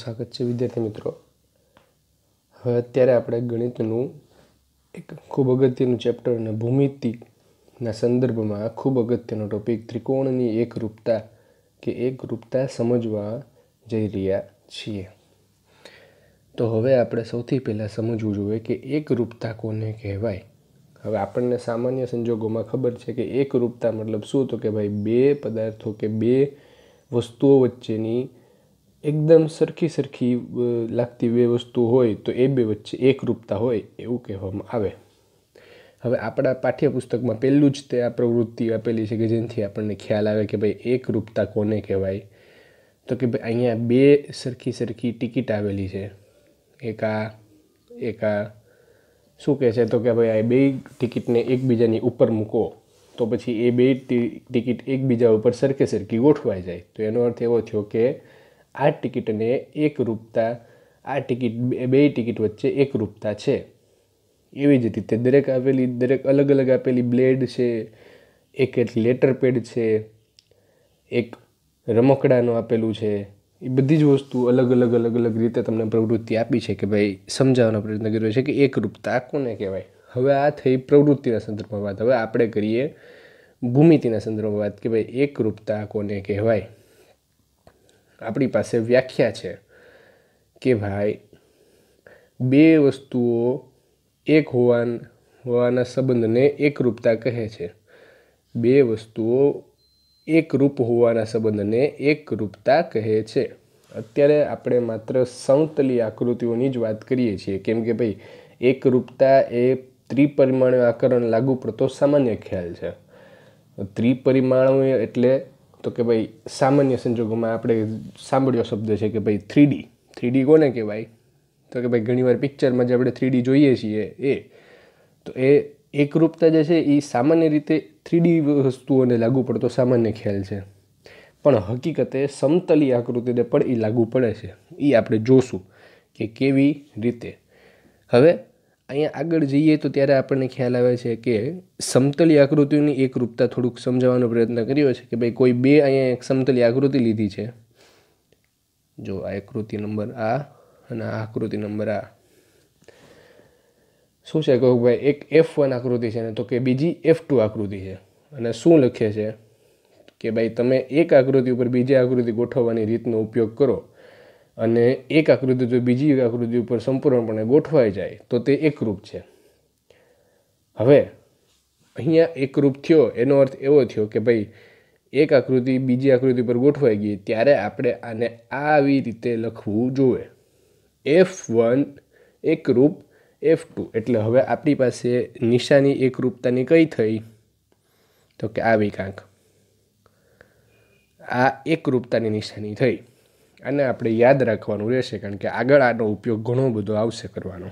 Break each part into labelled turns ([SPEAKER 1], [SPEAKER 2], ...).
[SPEAKER 1] સ્વાગત છે વિદ્યાર્થી મિત્રો હવે અત્યારે આપણે ગણિતનું એક ખૂબ અગત્યનું ચેપ્ટર અને ભૂમિતિના સંદર્ભમાં ખૂબ અગત્યનો ટોપિક ત્રિકોણની એકરૂપતા કે એકરૂપતા સમજવા જઈ રહ્યા છીએ તો હવે આપણે સૌથી પહેલાં સમજવું જોઈએ કે એકરૂપતા કોને કહેવાય હવે આપણને સામાન્ય સંજોગોમાં ખબર છે કે એકરૂપતા મતલબ શું તો કે ભાઈ બે પદાર્થો કે બે વસ્તુઓ વચ્ચેની એકદમ સરખી સરખી લાગતી બે વસ્તુ હોય તો એ બે વચ્ચે એકરૂપતા હોય એવું કહેવામાં આવે હવે આપણા પાઠ્યપુસ્તકમાં પહેલું જ તે આ પ્રવૃત્તિ આપેલી છે કે જેનાથી આપણને ખ્યાલ આવે કે ભાઈ એકરૂપતા કોને કહેવાય તો કે ભાઈ અહીંયા બે સરખી સરખી ટિકિટ આવેલી છે એક આ એક આ શું કહે છે તો કે ભાઈ આ બે ટિકિટને એકબીજાની ઉપર મૂકો તો પછી એ બે ટિકિટ એકબીજા ઉપર સરખે સરખી ગોઠવાઈ જાય તો એનો અર્થ એવો થયો કે આ ટિકિટને એકરૂપતા આ ટિકિટ બે ટિકિટ વચ્ચે એકરૂપતા છે એવી જ રીતે દરેક આપેલી દરેક અલગ અલગ આપેલી બ્લેડ છે એક એક લેટર પેડ છે એક રમકડાનું આપેલું છે એ બધી જ વસ્તુ અલગ અલગ અલગ અલગ રીતે તમને પ્રવૃત્તિ આપી છે કે ભાઈ સમજાવવાનો પ્રયત્ન કર્યો છે કે એકરૂપતા કોને કહેવાય હવે આ થઈ પ્રવૃત્તિના સંદર્ભમાં વાત હવે આપણે કરીએ ભૂમિતિના સંદર્ભમાં વાત કે ભાઈ એકરૂપતા કોને કહેવાય આપણી પાસે વ્યાખ્યા છે કે ભાઈ બે વસ્તુઓ એક હોવા હોવાના સંબંધને એકરૂપતા કહે છે બે વસ્તુઓ એકરૂપ હોવાના સંબંધને એકરૂપતા કહે છે અત્યારે આપણે માત્ર સમતલી આકૃતિઓની જ વાત કરીએ છીએ કેમ કે ભાઈ એકરૂપતા એ ત્રિપરિમાણીય આકરણ લાગુ પડતો સામાન્ય ખ્યાલ છે ત્રિપરિમાણીય એટલે તો કે ભાઈ સામાન્ય સંજોગોમાં આપણે સાંભળ્યો શબ્દ છે કે ભાઈ થ્રીડી થ્રીડી કોને કહેવાય તો કે ભાઈ ઘણીવાર પિક્ચરમાં જે આપણે થ્રીડી જોઈએ છીએ એ તો એ એકરૂપતા જે છે એ સામાન્ય રીતે થ્રીડી વસ્તુઓને લાગુ પડતો સામાન્ય ખ્યાલ છે પણ હકીકતે સમતલી આકૃતિને પણ એ લાગુ પડે છે એ આપણે જોશું કે કેવી રીતે હવે અહીંયા આગળ જઈએ તો ત્યારે આપણને ખ્યાલ આવે છે કે સમતલી આકૃતિની એકરૂપતા થોડુંક સમજાવવાનો પ્રયત્ન કર્યો છે કે ભાઈ કોઈ બે અહીંયા એક સમતલી આકૃતિ લીધી છે જો આ આકૃતિ નંબર આ અને આ આકૃતિ નંબર આ શું છે કહું ભાઈ એક એફ વન આકૃતિ છે ને તો કે બીજી એફ ટુ આકૃતિ છે અને શું લખે છે કે ભાઈ તમે એક આકૃતિ ઉપર બીજી આકૃતિ ગોઠવવાની રીતનો ઉપયોગ કરો અને એક આકૃતિ જો બીજી આકૃતિ ઉપર સંપૂર્ણપણે ગોઠવાઈ જાય તો તે એકરૂપ છે હવે અહીંયા એકરૂપ થયો એનો અર્થ એવો થયો કે ભાઈ એક આકૃતિ બીજી આકૃતિ પર ગોઠવાઈ ગઈ ત્યારે આપણે આને આવી રીતે લખવું જોઈએ એફ વન એકરૂપ એફ ટુ એટલે હવે આપણી પાસે નિશાની એકરૂપતાની કઈ થઈ તો કે આવી કાંક આ એકરૂપતાની નિશાની થઈ આને આપણે યાદ રાખવાનું રહેશે કારણ કે આગળ આનો ઉપયોગ ઘણો બધો આવશે કરવાનો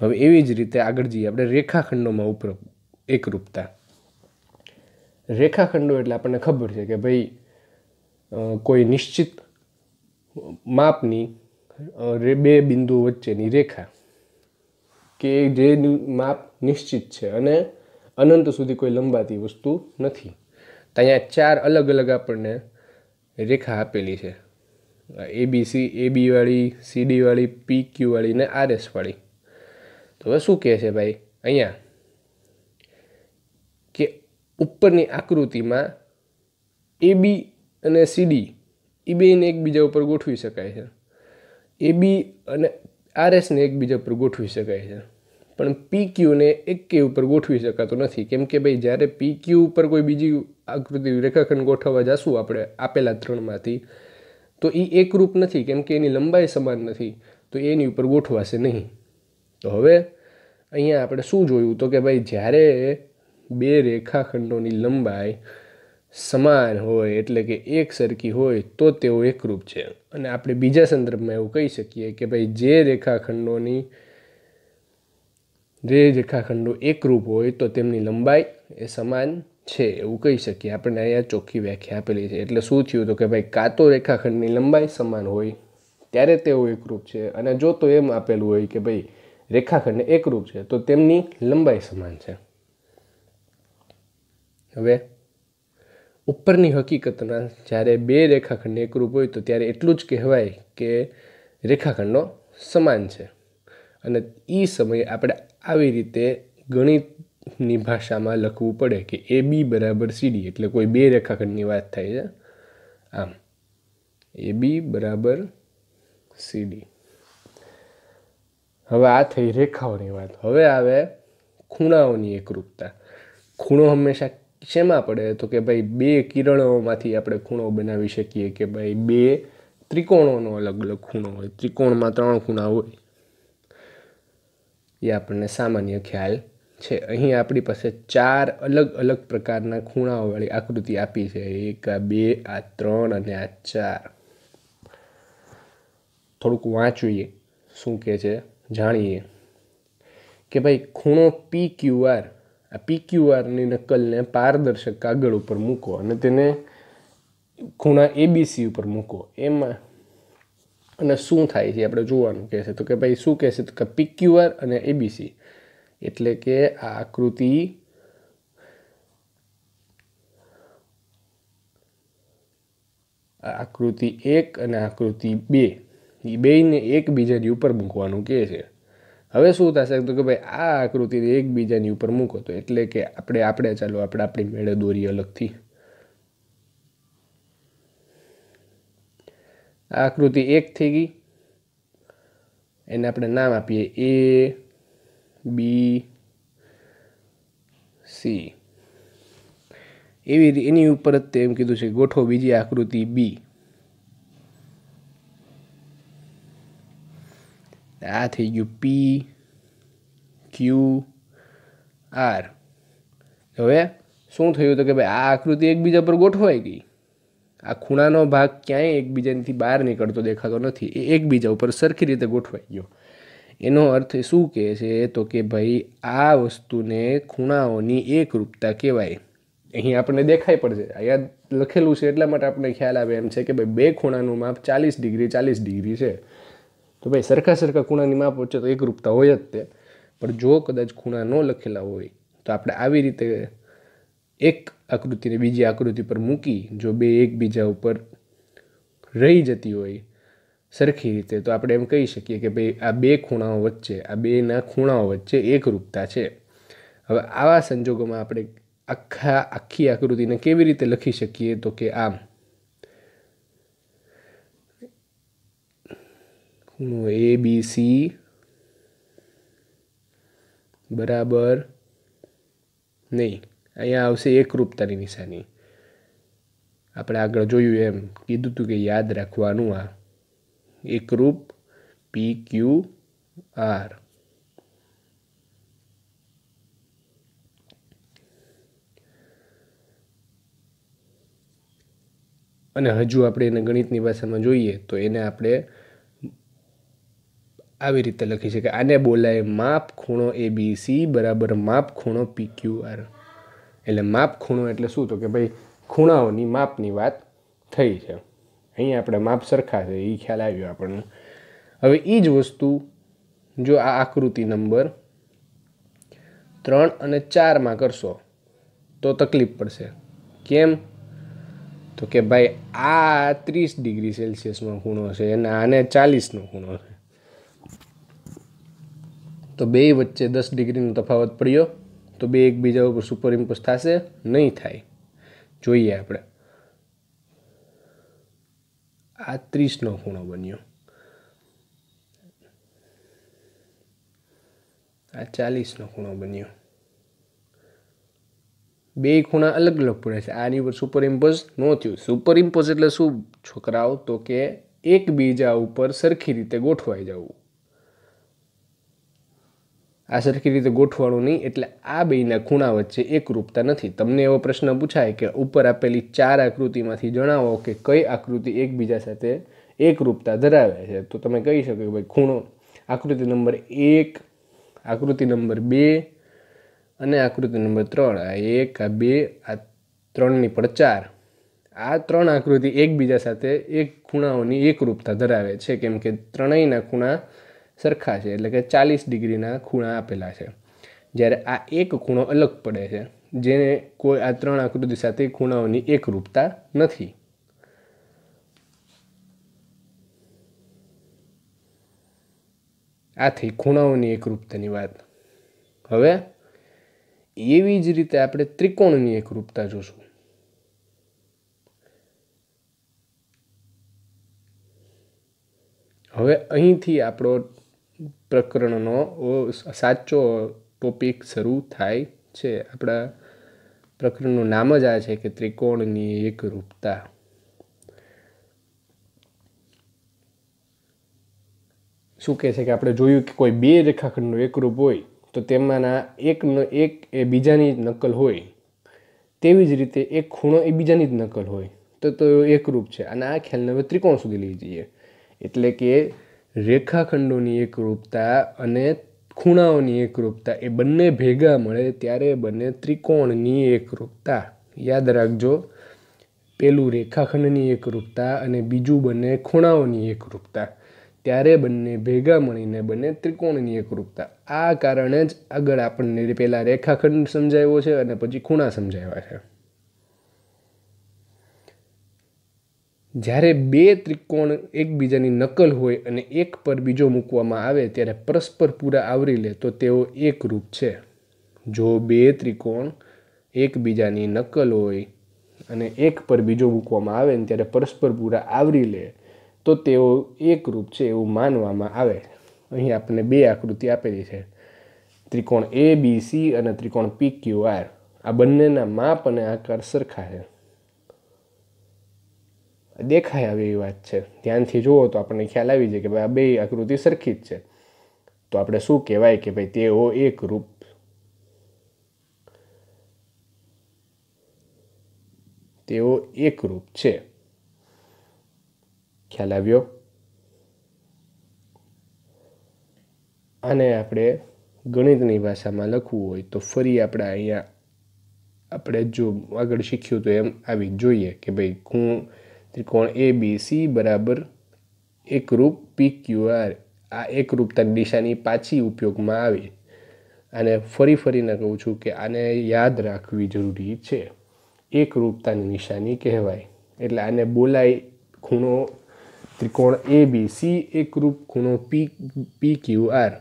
[SPEAKER 1] હવે એવી જ રીતે આગળ જઈએ આપણે રેખાખંડોમાં ઉપર એકરૂપતા રેખાખંડો એટલે આપણને ખબર છે કે ભાઈ કોઈ નિશ્ચિત માપની બે બિંદુ વચ્ચેની રેખા કે જે માપ નિશ્ચિત છે અને અનંત સુધી કોઈ લંબાતી વસ્તુ નથી ત્યાં ચાર અલગ અલગ આપણને રેખા આપેલી છે એ બી સી એ બીવાળી સી ડીવાળી પી ક્યુવાળી ને આર એસવાળી તો હવે શું કહે છે ભાઈ અહીંયા કે ઉપરની આકૃતિમાં એ બી અને સીડી એ બેને એકબીજા ઉપર ગોઠવી શકાય છે એ બી અને એસને એકબીજા ઉપર ગોઠવી શકાય છે પણ પી ક્યુને એક કે ઉપર ગોઠવી શકાતો નથી કેમ કે ભાઈ જ્યારે પી ક્યુ ઉપર કોઈ બીજી આકૃતિ રેખાખંડ ગોઠવવા જશું આપણે આપેલા ત્રણમાંથી તો એ એકરૂપ નથી કેમ કે એની લંબાઈ સમાન નથી તો એની ઉપર ગોઠવાશે નહીં તો હવે અહીંયા આપણે શું જોયું તો કે ભાઈ જ્યારે બે રેખાખંડોની લંબાઈ સમાન હોય એટલે કે એક સરખી હોય તો તેઓ એકરૂપ છે અને આપણે બીજા સંદર્ભમાં એવું કહી શકીએ કે ભાઈ જે રેખાખંડોની જે રેખાખંડો એકરૂપ હોય તો તેમની લંબાઈ એ સમાન છે એવું કહી શકીએ આપણે અહીંયા ચોખ્ખી વ્યાખ્યા આપેલી છે એટલે શું થયું તો કે ભાઈ કાતો તો રેખાખંડની લંબાઈ સમાન હોય ત્યારે તેઓ એકરૂપ છે અને જો તો એમ આપેલું હોય કે ભાઈ રેખાખંડ એકરૂપ છે તો તેમની લંબાઈ સમાન છે હવે ઉપરની હકીકતના જ્યારે બે રેખાખંડ એકરૂપ હોય તો ત્યારે એટલું જ કહેવાય કે રેખાખંડો સમાન છે અને એ સમયે આપણે આવી રીતે ગણિત ની ભાષામાં લખવું પડે કે એ બી બરાબર સીડી એટલે કોઈ બે રેખાખંડની વાત થાય છે આમ એ બી બરાબર સીડી હવે આ થઈ રેખાઓની વાત હવે આવે ખૂણાઓની એકરૂપતા ખૂણો હંમેશા શેમાં પડે તો કે ભાઈ બે કિરણોમાંથી આપણે ખૂણો બનાવી શકીએ કે ભાઈ બે ત્રિકોણોનો અલગ અલગ ખૂણો હોય ત્રિકોણમાં ત્રણ ખૂણા હોય એ આપણને સામાન્ય ખ્યાલ છે અહીં આપણી પાસે ચાર અલગ અલગ પ્રકારના ખૂણાઓવાળી આકૃતિ આપી છે એક આ બે આ ત્રણ અને આ ચાર થોડુંક વાંચીએ શું કહે છે જાણીએ કે ભાઈ ખૂણો પી ક્યુઆર આ પી ક્યુઆરની નકલને પારદર્શક કાગળ ઉપર મૂકો અને તેને ખૂણા એબીસી ઉપર મૂકો એમાં અને શું થાય છે આપણે જોવાનું કહેશે તો કે ભાઈ શું કહેશે તો કે પીક્યુઆર અને એબીસી એટલે કે આ આકૃતિ આકૃતિ એક અને આકૃતિ બે એ બેયને એકબીજાની ઉપર મૂકવાનું કહે છે હવે શું થશે તો કે ભાઈ આ આકૃતિ એકબીજાની ઉપર મૂકો તો એટલે કે આપણે આપણે ચાલો આપણે આપણી મેળે દોરી અલગથી આ આકૃતિ એક થઈ ગઈ એને આપણે નામ આપીએ એ બી સી એવી એની ઉપર જ તે એમ કીધું છે ગોઠવો બીજી આકૃતિ બી આ થઈ ગયું પી ક્યુ આર હવે શું થયું તો કે ભાઈ આ આકૃતિ એકબીજા પર ગોઠવાઈ ગઈ આ ખૂણાનો ભાગ ક્યાંય એકબીજાથી બહાર નીકળતો દેખાતો નથી એ એકબીજા ઉપર સરખી રીતે ગોઠવાઈ ગયો એનો અર્થ શું કહે છે તો કે ભાઈ આ વસ્તુને ખૂણાઓની એકરૂપતા કહેવાય અહીં આપણને દેખાય પડશે અહીંયા લખેલું છે એટલા માટે આપણને ખ્યાલ આવે એમ છે કે ભાઈ બે ખૂણાનું માપ ચાલીસ ડિગ્રી ચાલીસ ડિગ્રી છે તો ભાઈ સરખા સરખા ખૂણાની માપ વચ્ચે તો એકરૂપતા હોય જ તે પણ જો કદાચ ખૂણા ન લખેલા હોય તો આપણે આવી રીતે એક આકૃતિને બીજી આકૃતિ પર મૂકી જો બે એકબીજા ઉપર રહી જતી હોય સરખી રીતે તો આપણે એમ કહી શકીએ કે ભાઈ આ બે ખૂણાઓ વચ્ચે આ બેના ખૂણાઓ વચ્ચે એકરૂપતા છે હવે આવા સંજોગોમાં આપણે આખા આખી આકૃતિને કેવી રીતે લખી શકીએ તો કે આમ ખૂણો એ બી સી બરાબર નહીં અહીંયા આવશે એકરૂપતાની નિશાની આપણે આગળ જોયું એમ કીધું હતું કે યાદ રાખવાનું આ એકરૂપ પી ક્યુ આર અને હજુ આપણે એને ગણિતની ભાષામાં જોઈએ તો એને આપણે આવી રીતે લખી શકીએ આને બોલાય માપ ખૂણો એ બી સી બરાબર માપ ખૂણો પી ક્યુ આર એટલે માપ ખૂણો એટલે શું તો કે ભાઈ ખૂણાઓની માપની વાત થઈ છે અહીંયા આપણે માપ સરખા છે એ ખ્યાલ આવ્યો આપણને હવે એ જ વસ્તુ જો આ આકૃતિ નંબર ત્રણ અને ચારમાં કરશો તો તકલીફ પડશે કેમ તો કે ભાઈ આ ત્રીસ ડિગ્રી સેલ્સિયસનો ખૂણો છે અને આને ચાલીસનો ખૂણો છે તો બે વચ્ચે દસ ડિગ્રીનો તફાવત પડ્યો તો બે એકબીજા ઉપર સુપર ઇમ્પોઝ થશે નહીં થાય જોઈએ આપણે આ ત્રીસનો ખૂણો બન્યો આ ચાલીસનો ખૂણો બન્યો બે ખૂણા અલગ અલગ પડે છે આની ઉપર સુપર ઇમ્પોઝ ન થયું સુપર ઇમ્પોઝ એટલે શું છોકરાઓ તો કે એકબીજા ઉપર સરખી રીતે ગોઠવાઈ જવું આ સરખી રીતે ગોઠવાનું નહીં એટલે આ બેના ખૂણા વચ્ચે એકરૂપતા નથી તમને એવો પ્રશ્ન પૂછાય કે ઉપર આપેલી ચાર આકૃતિમાંથી જણાવો કે કઈ આકૃતિ એકબીજા સાથે એકરૂપતા ધરાવે છે તો તમે કહી શકો કે ભાઈ ખૂણો આકૃતિ નંબર એક આકૃતિ નંબર બે અને આકૃતિ નંબર ત્રણ આ એક આ બે આ ત્રણની પણ ચાર આ ત્રણ આકૃતિ એકબીજા સાથે એક ખૂણાઓની એકરૂપતા ધરાવે છે કેમ કે ત્રણેયના ખૂણા સરખા છે એટલે કે ચાલીસ ડિગ્રીના ખૂણા આપેલા છે જ્યારે આ એક ખૂણો અલગ પડે છે જેને કોઈ આ ત્રણ આકૃતિ સાથે ખૂણાઓની એકરૂપતા નથી આથી ખૂણાઓની એકરૂપતાની વાત હવે એવી જ રીતે આપણે ત્રિકોણની એકરૂપતા જોશું હવે અહીંથી આપણો પ્રકરણનો સાચો ટોપિક શરૂ થાય છે આપણા પ્રકરણનું નામ જ આ છે કે ત્રિકોણની એકરૂપતા શું કહે છે કે આપણે જોયું કે કોઈ બે રેખાખંડનું એકરૂપ હોય તો તેમાંના એકનો એક એ બીજાની જ નકલ હોય તેવી જ રીતે એક ખૂણો એ બીજાની જ નકલ હોય તો તો એકરૂપ છે અને આ ખ્યાલને હવે ત્રિકોણ સુધી લઈ જઈએ એટલે કે રેખાખંડોની એકરૂપતા અને ખૂણાઓની એકરૂપતા એ બંને ભેગા મળે ત્યારે બને ત્રિકોણની એકરૂપતા યાદ રાખજો પેલું રેખાખંડની એકરૂપતા અને બીજું બને ખૂણાઓની એકરૂપતા ત્યારે બંને ભેગા મળીને બને ત્રિકોણની એકરૂપતા આ કારણે જ આગળ આપણને પહેલાં રેખાખંડ સમજાવ્યો છે અને પછી ખૂણા સમજાવ્યા છે જ્યારે બે ત્રિકોણ એકબીજાની નકલ હોય અને એક પર બીજો મૂકવામાં આવે ત્યારે પરસ્પર પૂરા આવરી લે તો તેઓ એકરૂપ છે જો બે ત્રિકોણ એકબીજાની નકલ હોય અને એક પર બીજો મૂકવામાં આવે ને ત્યારે પરસ્પર પૂરા આવરી લે તો તેઓ એકરૂપ છે એવું માનવામાં આવે અહીં આપણને બે આકૃતિ આપેલી છે ત્રિકોણ એ બી સી અને ત્રિકોણ પી ક્યુ આર આ બંનેના માપ અને આકાર સરખા છે દેખાય આવી વાત છે ધ્યાનથી જુઓ તો આપણને ખ્યાલ આવી જાય કે ભાઈ આ બે આકૃતિ સરખી જ છે તો આપણે શું કહેવાય કે ભાઈ તેઓ એક રૂપ તેઓ એકરૂપ છે ખ્યાલ આવ્યો આને આપણે ગણિતની ભાષામાં લખવું હોય તો ફરી આપણે અહીંયા આપણે જો આગળ શીખ્યું તો એમ આવી જોઈએ કે ભાઈ હું ત્રિકોણ એ બી સી બરાબર એકરૂપ પી ક્યુ આર આ એકરૂપતાની નિશાની પાછી ઉપયોગમાં આવે અને ફરી ફરીને કહું છું કે આને યાદ રાખવી જરૂરી છે એકરૂપતાની નિશાની કહેવાય એટલે આને બોલાય ખૂણો ત્રિકોણ એ બી સી એકરૂપ ખૂણો પી પી ક્યુ આર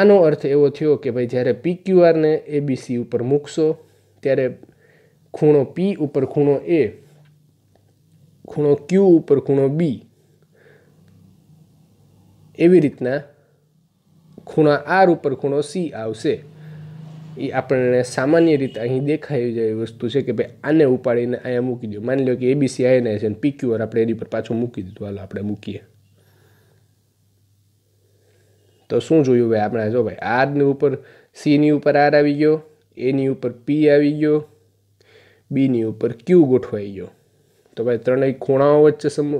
[SPEAKER 1] આનો અર્થ એવો થયો કે ભાઈ જ્યારે પી ક્યુ આરને એ બી સી ઉપર મૂકશો ત્યારે ખૂણો પી ઉપર ખૂણો એ ખૂણો ક્યુ ઉપર ખૂણો બી એવી રીતના ખૂણા આર ઉપર ખૂણો સી આવશે એ આપણને સામાન્ય રીતે અહીં દેખાઈ જાય વસ્તુ છે કે ભાઈ આને ઉપાડીને અહીંયા મૂકી દો માની લો કે એબીસી આઈને છે પી ક્યુ આપણે એની પર પાછું મૂકી દીધું હાલો આપણે મૂકીએ તો શું જોયું ભાઈ આપણે જો ભાઈ આરની ઉપર સીની ઉપર આર આવી ગયો એની ઉપર પી આવી ગયો બીની ઉપર ક્યુ ગોઠવાઈ ગયો તો ભાઈ ત્રણેય ખૂણાઓ વચ્ચે સમ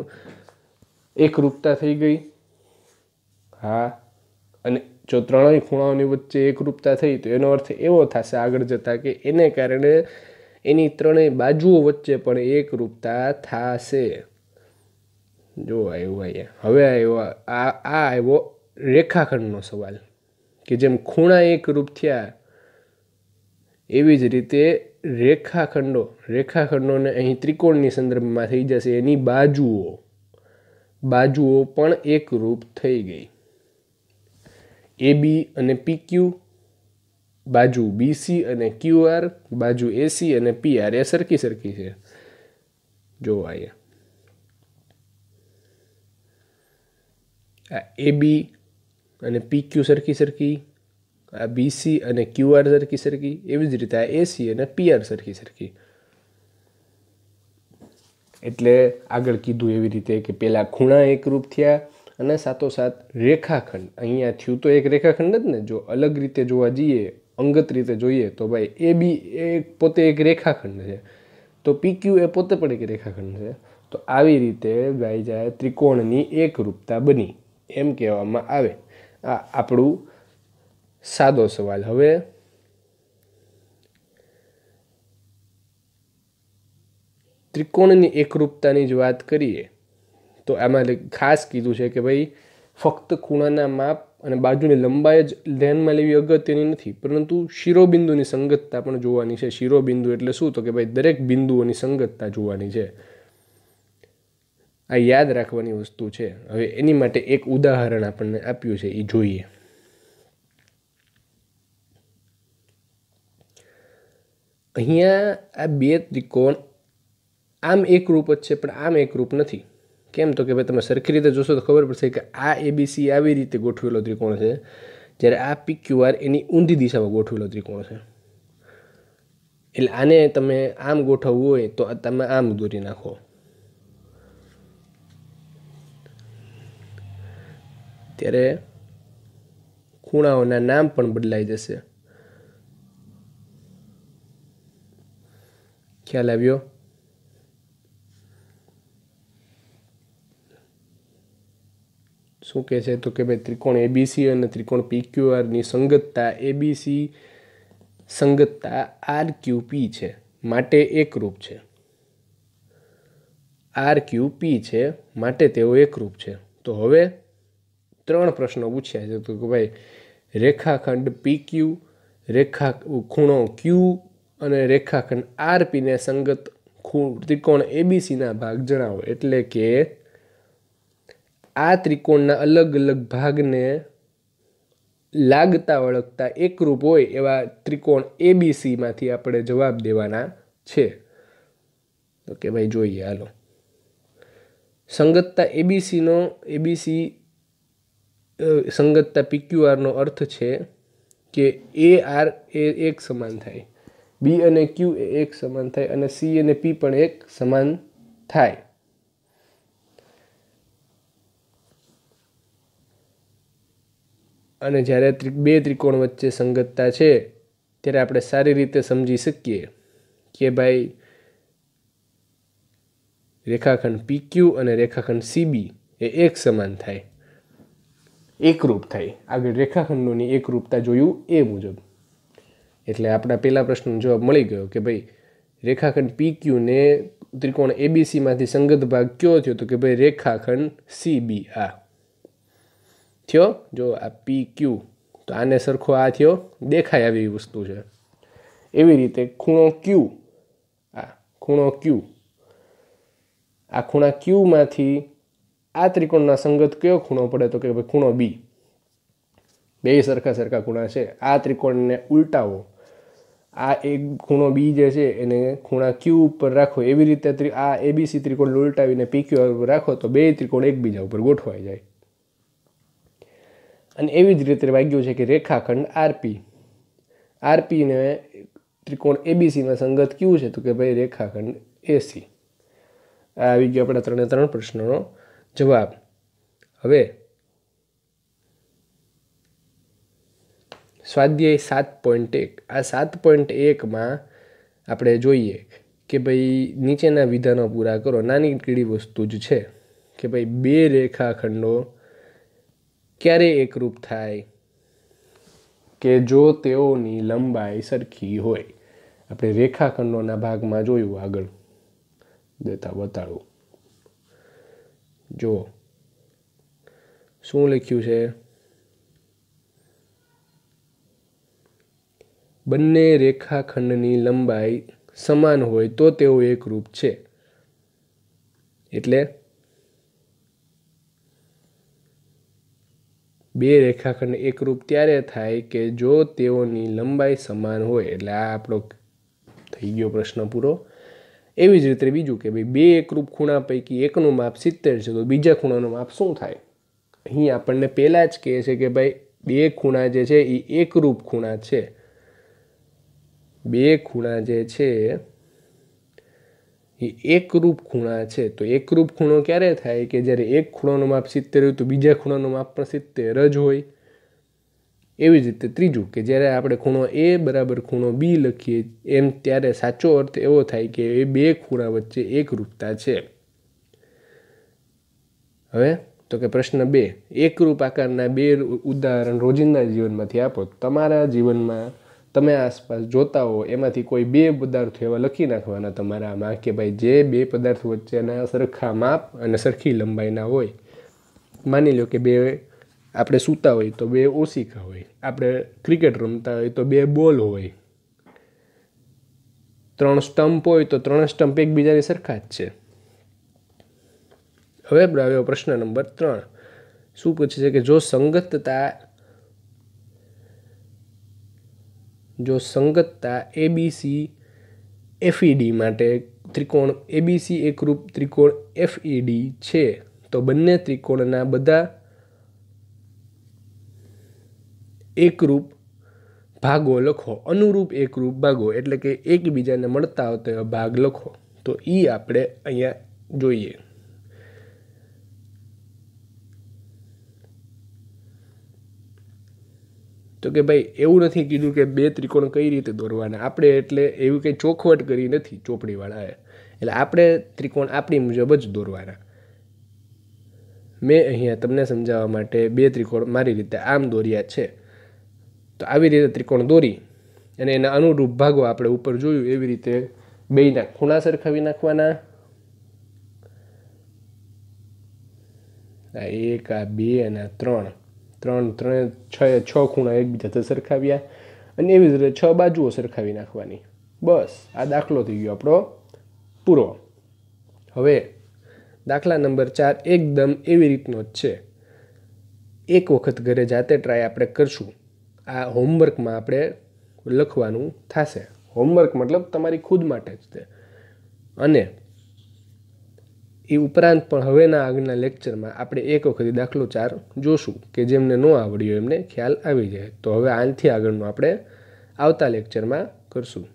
[SPEAKER 1] એકરૂપતા થઈ ગઈ હા અને જો ત્રણેય ખૂણાઓની વચ્ચે એકરૂપતા થઈ તો એનો અર્થ એવો થશે આગળ જતાં કે એને કારણે એની ત્રણેય બાજુઓ વચ્ચે પણ એકરૂપતા થશે જો આવ્યો અહીંયા હવે આવ્યો આ આ આવ્યો રેખાખંડનો સવાલ કે જેમ ખૂણા એકરૂપ થયા એવી જ રીતે રેખાખંડો રેખાખંડોને અહીં ત્રિકોણની સંદર્ભમાં થઈ જશે એની બાજુઓ બાજુઓ પણ એકરૂપ થઈ ગઈ એ બી અને પી ક્યુ બાજુ બીસી અને ક્યુ આર બાજુ એસી અને પી આર એ સરખી સરખી છે જો અહીંયા આ એ બી અને પી ક્યુ સરખી સરખી આ બીસી અને ક્યુઆર સરખી સરખી એવી જ રીતે આ એસી અને પીઆર સરખી સરખી એટલે આગળ કીધું એવી રીતે કે પહેલાં ખૂણા એકરૂપ થયા અને સાથોસાથ રેખાખંડ અહીંયા થયું તો એક રેખાખંડ જ ને જો અલગ રીતે જોવા જઈએ અંગત રીતે જોઈએ તો ભાઈ એ બી એ પોતે એક રેખાખંડ છે તો પીક્યુ એ પોતે પણ એક રેખાખંડ છે તો આવી રીતે ભાઈ જાય ત્રિકોણની એકરૂપતા બની એમ કહેવામાં આવે આ આપણું સાદો સવાલ હવે ત્રિકોણની એકરૂપતાની જ વાત કરીએ તો આમાં ખાસ કીધું છે કે ભાઈ ફક્ત ખૂણાના માપ અને બાજુની લંબાઈ જ ધ્યાનમાં લેવી અગત્યની નથી પરંતુ શિરોબિંદુની સંગતતા પણ જોવાની છે શિરોબિંદુ એટલે શું તો કે ભાઈ દરેક બિંદુઓની સંગતતા જોવાની છે આ યાદ રાખવાની વસ્તુ છે હવે એની માટે એક ઉદાહરણ આપણને આપ્યું છે એ જોઈએ અહીંયા આ બે ત્રિકોણ આમ એકરૂપ જ છે પણ આમ એકરૂપ નથી કેમ તો કે ભાઈ તમે સરખી રીતે જોશો તો ખબર પડશે કે આ એબીસી આવી રીતે ગોઠવેલો ત્રિકોણ છે જ્યારે આ પીક્યુઆર એની ઊંધી દિશામાં ગોઠવેલો ત્રિકોણ છે એટલે આને તમે આમ ગોઠવવું હોય તો તમે આમ દોરી નાખો ત્યારે ખૂણાઓના નામ પણ બદલાઈ જશે ¿Quién la vio? શું કહે છે તો કે ભાઈ ત્રિકોણ એબીસી અને ત્રિકોણ પીક્યુઆરની સંગતતા એબીસી સંગતતા આર ક્યુ પી છે માટે એકરૂપ છે આર ક્યુ પી છે માટે તેઓ એકરૂપ છે તો હવે ત્રણ પ્રશ્નો પૂછ્યા છે તો કે ભાઈ રેખાખંડ પી ક્યુ રેખા ખૂણો ક્યુ અને રેખાખંડ આરપીને સંગત ખૂણ ત્રિકોણ એબીસીના ભાગ જણાવો એટલે કે આ ત્રિકોણના અલગ અલગ ભાગને લાગતા વળગતા એકરૂપ હોય એવા ત્રિકોણ એબીસીમાંથી આપણે જવાબ દેવાના છે તો કે ભાઈ જોઈએ હાલો સંગતતા એબીસીનો એબીસી સંગતતા પીક્યુઆરનો અર્થ છે કે એ આર એ એક સમાન થાય બી અને ક્યુ એ એક સમાન થાય અને સી અને પી પણ એક સમાન થાય અને જ્યારે બે ત્રિકોણ વચ્ચે સંગતતા છે ત્યારે આપણે સારી રીતે સમજી શકીએ કે ભાઈ રેખાખંડ પી ક્યુ અને રેખાખંડ સી બી એ એક સમાન થાય એકરૂપ થાય આગળ રેખાખંડોની એકરૂપતા જોયું એ મુજબ એટલે આપણા પહેલા પ્રશ્નનો જવાબ મળી ગયો કે ભાઈ રેખાખંડ પી ક્યુને ત્રિકોણ એબીસીમાંથી સંગત ભાગ કયો થયો તો કે ભાઈ રેખાખંડ સી બી આ થયો જો આ પી ક્યુ તો આને સરખો આ થયો દેખાય આવી વસ્તુ છે એવી રીતે ખૂણો ક્યુ આ ખૂણો ક્યુ આ ખૂણા ક્યુમાંથી આ ત્રિકોણના સંગત કયો ખૂણો પડે તો કે ભાઈ ખૂણો બી બે સરખા સરખા ખૂણા છે આ ત્રિકોણને ઉલટાવો આ એક ખૂણો બી જે છે એને ખૂણા ક્યુ ઉપર રાખો એવી રીતે આ એબીસી ત્રિકોણ ઉલટાવીને પીક્યુ ઉપર રાખો તો બે ત્રિકોણ એકબીજા ઉપર ગોઠવાઈ જાય અને એવી જ રીતે વાગ્યું છે કે રેખાખંડ આરપી આરપીને ત્રિકોણ એબીસીમાં સંગત ક્યુ છે તો કે ભાઈ રેખાખંડ એસી આ આવી ગયો આપણા ત્રણે ત્રણ પ્રશ્નોનો જવાબ હવે સ્વાધ્યાય સાત પોઈન્ટ એક આ સાત પોઈન્ટ એકમાં આપણે જોઈએ કે ભાઈ નીચેના વિધાનો પૂરા કરો નાની કીડી વસ્તુ જ છે કે ભાઈ બે રેખાખંડો ક્યારે એકરૂપ થાય કે જો તેઓની લંબાઈ સરખી હોય આપણે રેખાખંડોના ભાગમાં જોયું આગળ દેતા બતાડું જુઓ શું લખ્યું છે બંને રેખાખંડની લંબાઈ સમાન હોય તો તેઓ એકરૂપ છે એટલે બે રેખાખંડ એકરૂપ ત્યારે થાય કે જો તેઓની લંબાઈ સમાન હોય એટલે આ આપણો થઈ ગયો પ્રશ્ન પૂરો એવી જ રીતે બીજું કે ભાઈ બે એકરૂપ ખૂણા પૈકી એકનું માપ સિત્તેર છે તો બીજા ખૂણાનું માપ શું થાય અહીં આપણને પહેલાં જ કહે છે કે ભાઈ બે ખૂણા જે છે એ એકરૂપ ખૂણા છે બે ખૂણા જે છે એ એકરૂપ ખૂણા છે તો એકરૂપ ખૂણો ક્યારે થાય કે જ્યારે એક ખૂણાનું માપ સિત્તેર હોય તો બીજા ખૂણાનું માપ પણ સિત્તેર જ હોય એવી જ રીતે ત્રીજું કે જ્યારે આપણે ખૂણો એ બરાબર ખૂણો બી લખીએ એમ ત્યારે સાચો અર્થ એવો થાય કે એ બે ખૂણા વચ્ચે એકરૂપતા છે હવે તો કે પ્રશ્ન બે એકરૂપ આકારના બે ઉદાહરણ રોજિંદા જીવનમાંથી આપો તમારા જીવનમાં તમે આસપાસ જોતા હો એમાંથી કોઈ બે પદાર્થો એવા લખી નાખવાના તમારામાં કે ભાઈ જે બે પદાર્થ વચ્ચેના સરખા માપ અને સરખી લંબાઈના હોય માની લો કે બે આપણે સૂતા હોય તો બે ઓશિકા હોય આપણે ક્રિકેટ રમતા હોય તો બે બોલ હોય ત્રણ સ્ટમ્પ હોય તો ત્રણ સ્ટમ્પ એકબીજાની સરખા જ છે હવે આવ્યો પ્રશ્ન નંબર ત્રણ શું પૂછે છે કે જો સંગતતા જો સંગતતા એબીસી એફઈડી માટે ત્રિકોણ એબીસી એકરૂપ ત્રિકોણ એફઈડી e છે તો બંને ત્રિકોણના બધા એકરૂપ ભાગો લખો અનુરૂપ એકરૂપ ભાગો એટલે કે એકબીજાને મળતા આવતા ભાગ લખો તો એ આપણે અહીંયા જોઈએ તો કે ભાઈ એવું નથી કીધું કે બે ત્રિકોણ કઈ રીતે દોરવાના આપણે એટલે એવી કંઈ ચોખવટ કરી નથી ચોપડીવાળાએ એટલે આપણે ત્રિકોણ આપણી મુજબ જ દોરવાના મેં અહીંયા તમને સમજાવવા માટે બે ત્રિકોણ મારી રીતે આમ દોર્યા છે તો આવી રીતે ત્રિકોણ દોરી અને એના અનુરૂપ ભાગો આપણે ઉપર જોયું એવી રીતે બેયના ખૂણા સરખાવી નાખવાના આ એક આ બે અને ત્રણ ત્રણ ત્રણે છ છ ખૂણા એકબીજાથી સરખાવ્યા અને એવી જ રીતે છ બાજુઓ સરખાવી નાખવાની બસ આ દાખલો થઈ ગયો આપણો પૂરો હવે દાખલા નંબર ચાર એકદમ એવી રીતનો જ છે એક વખત ઘરે જાતે ટ્રાય આપણે કરશું આ હોમવર્કમાં આપણે લખવાનું થશે હોમવર્ક મતલબ તમારી ખુદ માટે જ તે અને એ ઉપરાંત પણ હવેના આગળના લેક્ચરમાં આપણે એક વખત દાખલો ચાર જોશું કે જેમને ન આવડ્યો એમને ખ્યાલ આવી જાય તો હવે આનાથી આગળનું આપણે આવતા લેક્ચરમાં કરશું